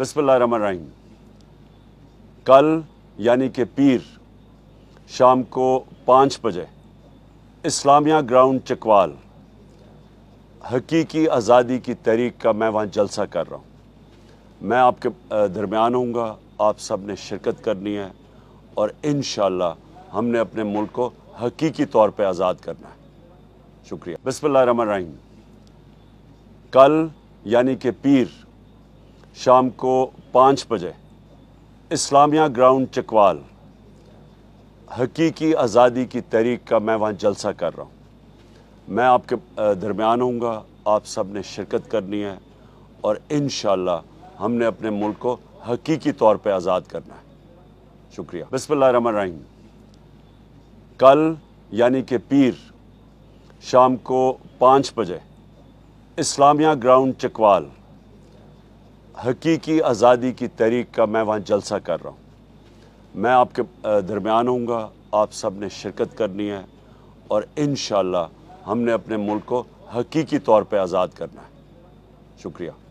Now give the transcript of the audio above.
बसमीम कल यानी कि पीर शाम को पाँच बजे इस्लामिया ग्राउंड चकवाल हकीकी आज़ादी की तहरीक का मैं वहाँ जलसा कर रहा हूँ मैं आपके दरमियान हूँ आप सब ने शिरकत करनी है और इन हमने अपने मुल्क को हकीकी तौर पे आज़ाद करना है शुक्रिया बसमीम कल यानी कि पीर शाम को पाँच बजे इस्लामिया ग्राउंड चकवाल हकीकी आज़ादी की तहरीक का मैं वहाँ जलसा कर रहा हूँ मैं आपके दरमियान हूँगा आप सब ने शिरकत करनी है और इन हमने अपने मुल्क को हकीकी तौर पे आज़ाद करना है शुक्रिया बसमान रही कल यानी कि पीर शाम को पाँच बजे इस्लामिया ग्राउंड चकवाल हकीकी आज़ादी की तहरीक का मैं वहाँ जलसा कर रहा हूँ मैं आपके दरमियान हूँ आप सब ने शिरकत करनी है और इन हमने अपने मुल्क को हकीकी तौर पर आज़ाद करना है शुक्रिया